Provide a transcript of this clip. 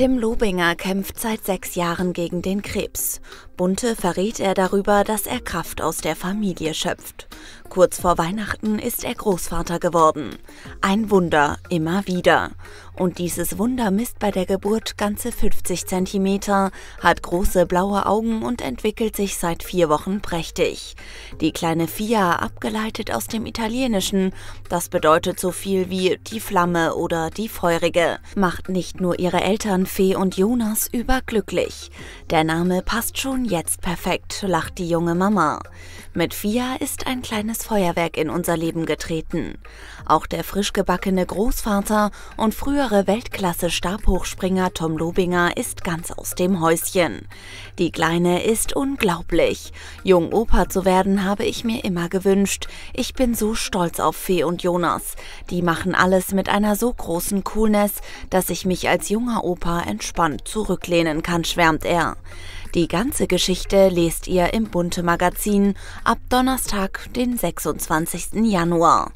Tim Lobinger kämpft seit sechs Jahren gegen den Krebs. Bunte verrät er darüber, dass er Kraft aus der Familie schöpft. Kurz vor Weihnachten ist er Großvater geworden. Ein Wunder, immer wieder. Und dieses Wunder misst bei der Geburt ganze 50 cm, hat große blaue Augen und entwickelt sich seit vier Wochen prächtig. Die kleine Fia, abgeleitet aus dem Italienischen, das bedeutet so viel wie die Flamme oder die Feurige, macht nicht nur ihre Eltern Fee und Jonas überglücklich. Der Name passt schon jetzt perfekt, lacht die junge Mama. Mit Fia ist ein kleines Feuerwerk in unser Leben getreten. Auch der frisch gebackene Großvater und frühere Weltklasse-Stabhochspringer Tom Lobinger ist ganz aus dem Häuschen. Die Kleine ist unglaublich. Jung Opa zu werden habe ich mir immer gewünscht. Ich bin so stolz auf Fee und Jonas. Die machen alles mit einer so großen Coolness, dass ich mich als junger Opa entspannt zurücklehnen kann, schwärmt er. Die ganze Geschichte lest ihr im Bunte Magazin ab Donnerstag, den 26. Januar.